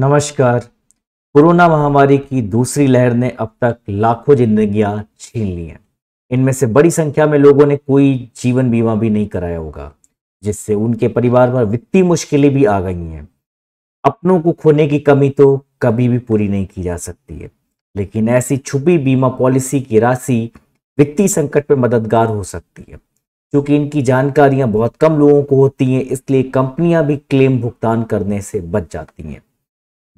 नमस्कार कोरोना महामारी की दूसरी लहर ने अब तक लाखों जिंदगियां छीन ली हैं इनमें से बड़ी संख्या में लोगों ने कोई जीवन बीमा भी नहीं कराया होगा जिससे उनके परिवार पर वित्तीय मुश्किलें भी आ गई हैं अपनों को खोने की कमी तो कभी भी पूरी नहीं की जा सकती है लेकिन ऐसी छुपी बीमा पॉलिसी की राशि वित्तीय संकट में मददगार हो सकती है क्योंकि इनकी जानकारियां बहुत कम लोगों को होती हैं इसलिए कंपनियां भी क्लेम भुगतान करने से बच जाती हैं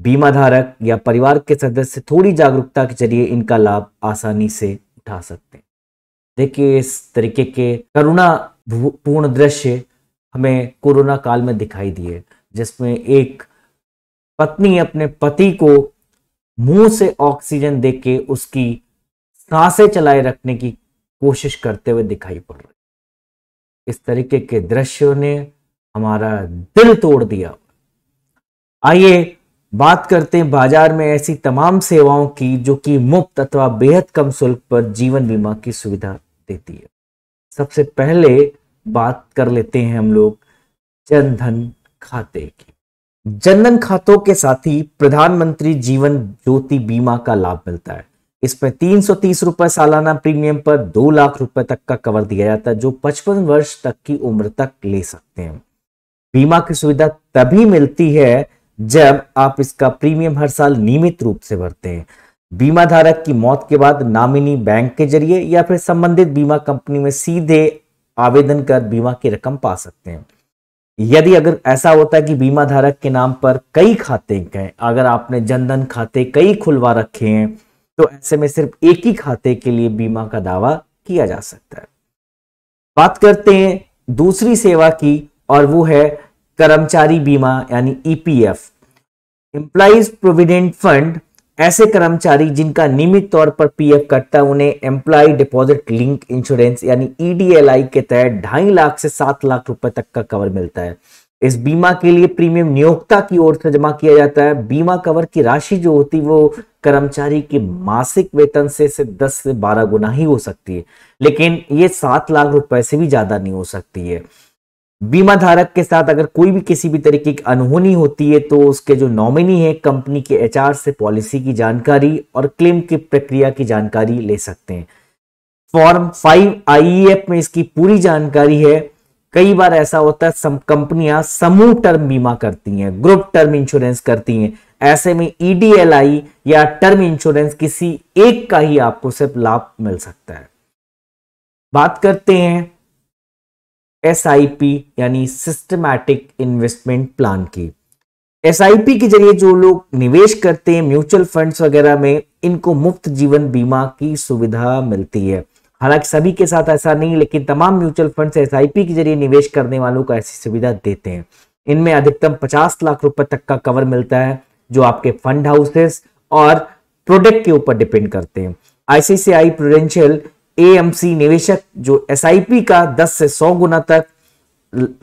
बीमा धारक या परिवार के सदस्य थोड़ी जागरूकता के जरिए इनका लाभ आसानी से उठा सकते हैं देखिए इस तरीके के करुणा पूर्ण दृश्य हमें कोरोना काल में दिखाई दिए जिसमें एक पत्नी अपने पति को मुंह से ऑक्सीजन देके उसकी सांसें चलाए रखने की कोशिश करते हुए दिखाई पड़ रही इस तरीके के दृश्यों ने हमारा दिल तोड़ दिया आइए बात करते हैं बाजार में ऐसी तमाम सेवाओं की जो कि मुफ्त अथवा बेहद कम शुल्क पर जीवन बीमा की सुविधा देती है सबसे पहले बात कर लेते हैं हम लोग जनधन खाते की जनधन खातों के साथ ही प्रधानमंत्री जीवन ज्योति बीमा का लाभ मिलता है इसमें तीन सौ तीस रुपए सालाना प्रीमियम पर दो लाख रुपए तक का कवर दिया जाता है जो पचपन वर्ष तक की उम्र तक ले सकते हैं बीमा की सुविधा तभी मिलती है जब आप इसका प्रीमियम हर साल नियमित रूप से भरते हैं बीमा धारक की मौत के बाद नामिनी बैंक के जरिए या फिर संबंधित बीमा कंपनी में सीधे आवेदन कर बीमा की रकम पा सकते हैं यदि अगर ऐसा होता है कि बीमा धारक के नाम पर कई खाते हैं अगर आपने जनधन खाते कई खुलवा रखे हैं तो ऐसे में सिर्फ एक ही खाते के लिए बीमा का दावा किया जा सकता है बात करते हैं दूसरी सेवा की और वो है कर्मचारी बीमा यानी ईपीएफ एम्प्लाइज प्रोविडेंट फंड ऐसे कर्मचारी जिनका नियमित तौर पर पीएफ कटता है उन्हें एम्प्लॉय डिपॉजिट लिंक इंश्योरेंस यानी ईडीएलआई e के तहत ढाई लाख से सात लाख रुपए तक का कवर मिलता है इस बीमा के लिए प्रीमियम नियोक्ता की ओर से जमा किया जाता है बीमा कवर की राशि जो होती है वो कर्मचारी के मासिक वेतन से से 10 से 12 गुना ही हो सकती है लेकिन ये सात लाख रुपए से भी ज्यादा नहीं हो सकती है बीमा धारक के साथ अगर कोई भी किसी भी तरीके की अनहोनी होती है तो उसके जो नॉमिनी है कंपनी के एचआर से पॉलिसी की जानकारी और क्लेम की प्रक्रिया की जानकारी ले सकते हैं फॉर्म फाइव आई में इसकी पूरी जानकारी है कई बार ऐसा होता है कंपनियां समूह टर्म बीमा करती हैं ग्रुप टर्म इंश्योरेंस करती हैं ऐसे में ईडीएलआई या टर्म इंश्योरेंस किसी एक का ही आपको सिर्फ लाभ मिल सकता है बात करते हैं एस यानी सिस्टमैटिक इन्वेस्टमेंट प्लान की एस के जरिए जो लोग निवेश करते हैं म्यूचुअल फंड्स वगैरह में इनको मुफ्त जीवन बीमा की सुविधा मिलती है हालांकि सभी के साथ ऐसा नहीं लेकिन तमाम म्यूचुअल फंड्स एस के जरिए निवेश करने वालों को ऐसी सुविधा देते हैं इनमें अधिकतम 50 लाख रुपए तक का कवर मिलता है जो आपके फंड हाउसेस और प्रोडक्ट के ऊपर डिपेंड करते हैं आईसीसीआई प्रोडेंशियल एएमसी निवेशक जो एसआईपी का 10 से 100 गुना तक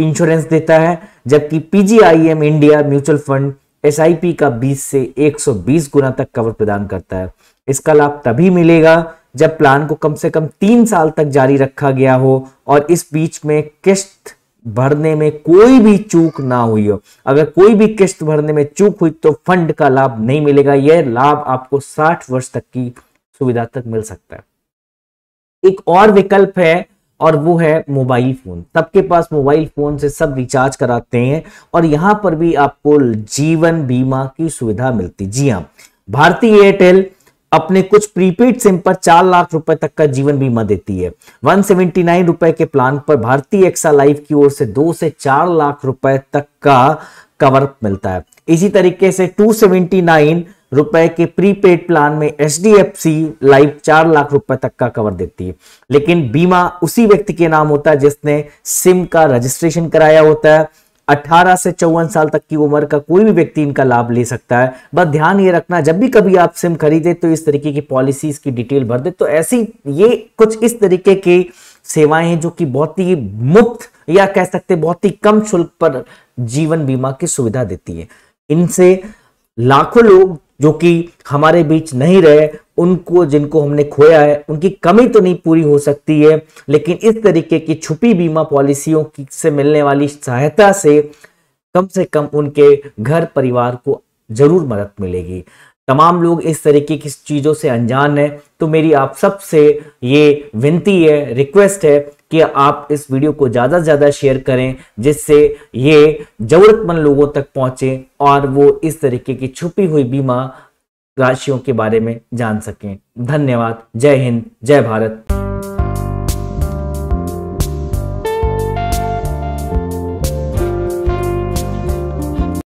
इंश्योरेंस देता है जबकि PGIM India mutual fund SIP का 20 से 120 गुना तक कवर प्रदान करता है इसका लाभ तभी मिलेगा जब प्लान को कम से कम तीन साल तक जारी रखा गया हो और इस बीच में किस्त भरने में कोई भी चूक ना हुई हो अगर कोई भी किस्त भरने में चूक हुई तो फंड का लाभ नहीं मिलेगा यह लाभ आपको 60 वर्ष तक की सुविधा तक मिल सकता है एक और विकल्प है और वो है मोबाइल फोन सबके पास मोबाइल फोन से सब रिचार्ज कराते हैं और यहां पर भी आपको जीवन बीमा की सुविधा मिलती जी हाँ भारतीय एयरटेल अपने कुछ प्रीपेड सिम पर चार लाख रुपए तक का जीवन बीमा देती है 179 रुपए के प्लान पर भारतीय एक्सा लाइफ की ओर से दो से चार लाख रुपए तक का कवर मिलता है इसी तरीके से टू सेवेंटी रुपए के प्रीपेड प्लान में H D F C life चार लाख रुपए तक का कवर देती है लेकिन बीमा उसी व्यक्ति के नाम होता है जिसने सिम का रजिस्ट्रेशन कराया होता है 18 से चौवन साल तक की उम्र का कोई भी व्यक्ति इनका लाभ ले सकता है बस ध्यान ये रखना जब भी कभी आप सिम खरीदे तो इस तरीके की पॉलिसीज की डिटेल भर दे तो ऐसी ये कुछ इस तरीके की सेवाएं हैं जो कि बहुत ही मुफ्त या कह सकते बहुत ही कम शुल्क पर जीवन बीमा की सुविधा देती है इनसे लाखों लोग जो कि हमारे बीच नहीं रहे उनको जिनको हमने खोया है उनकी कमी तो नहीं पूरी हो सकती है लेकिन इस तरीके की छुपी बीमा पॉलिसियों की से मिलने वाली सहायता से कम से कम उनके घर परिवार को जरूर मदद मिलेगी तमाम लोग इस तरीके की चीज़ों से अनजान है तो मेरी आप सबसे ये विनती है रिक्वेस्ट है कि आप इस वीडियो को ज़्यादा से ज़्यादा शेयर करें जिससे ये ज़रूरतमंद लोगों तक पहुंचे और वो इस तरीके की छुपी हुई बीमा राशियों के बारे में जान सकें धन्यवाद जय हिंद जय भारत